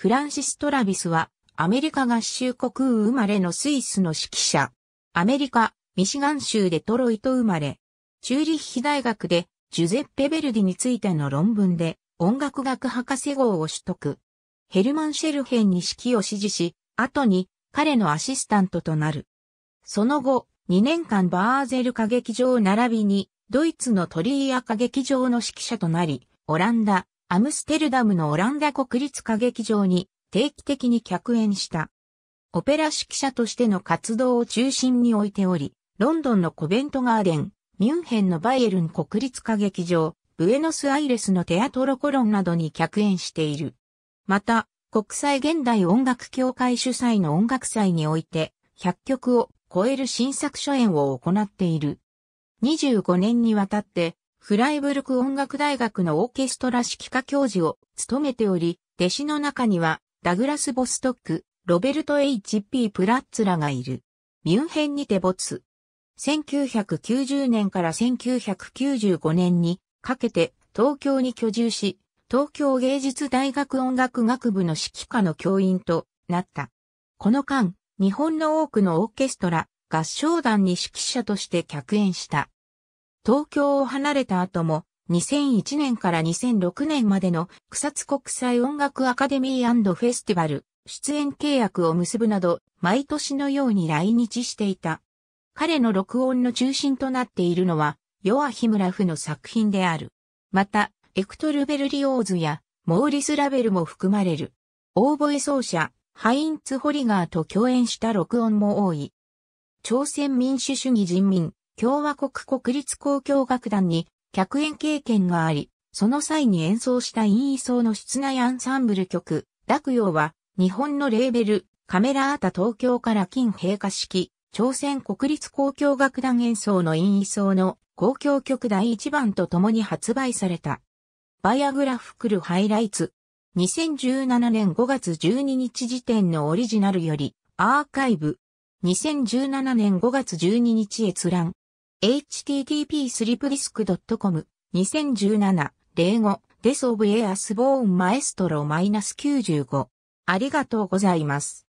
フランシス・トラビスは、アメリカ合衆国生まれのスイスの指揮者。アメリカ、ミシガン州でトロイト生まれ。チューリッヒ大学で、ジュゼッペ・ベルディについての論文で、音楽学博士号を取得。ヘルマン・シェルヘンに指揮を指示し、後に彼のアシスタントとなる。その後、2年間バーゼル歌劇場並びに、ドイツのトリーア歌劇場の指揮者となり、オランダ、アムステルダムのオランダ国立歌劇場に定期的に客演した。オペラ指揮者としての活動を中心に置いており、ロンドンのコベントガーデン、ミュンヘンのバイエルン国立歌劇場、ブエノスアイレスのテアトロコロンなどに客演している。また、国際現代音楽協会主催の音楽祭において、100曲を超える新作初演を行っている。25年にわたってフライブルク音楽大学のオーケストラ指揮科教授を務めており、弟子の中には、ダグラス・ボストック、ロベルト・ H.P. プラッツらがいる。ミュンヘンにて没。1990年から1995年にかけて東京に居住し、東京芸術大学音楽学部の指揮科の教員となった。この間、日本の多くのオーケストラ、合唱団に指揮者として客演した。東京を離れた後も、2001年から2006年までの草津国際音楽アカデミーフェスティバル出演契約を結ぶなど毎年のように来日していた。彼の録音の中心となっているのはヨアヒムラフの作品である。また、エクトル・ベルリオーズやモーリス・ラベルも含まれる。オーボエ奏者ハインツ・ホリガーと共演した録音も多い。朝鮮民主主義人民共和国国立交響楽団に客演経験があり、その際に演奏した陰位層の室内アンサンブル曲、落葉は、日本のレーベル、カメラアータ東京から金閉火式、朝鮮国立交響楽団演奏の陰位層の交響曲第1番と共に発売された。バイアグラフクルハイライツ。2017年5月12日時点のオリジナルより、アーカイブ。2017年5月12日閲覧。http スリプディスク .com 2017例語デスオブエアスボーンマエストロ -95 ありがとうございます。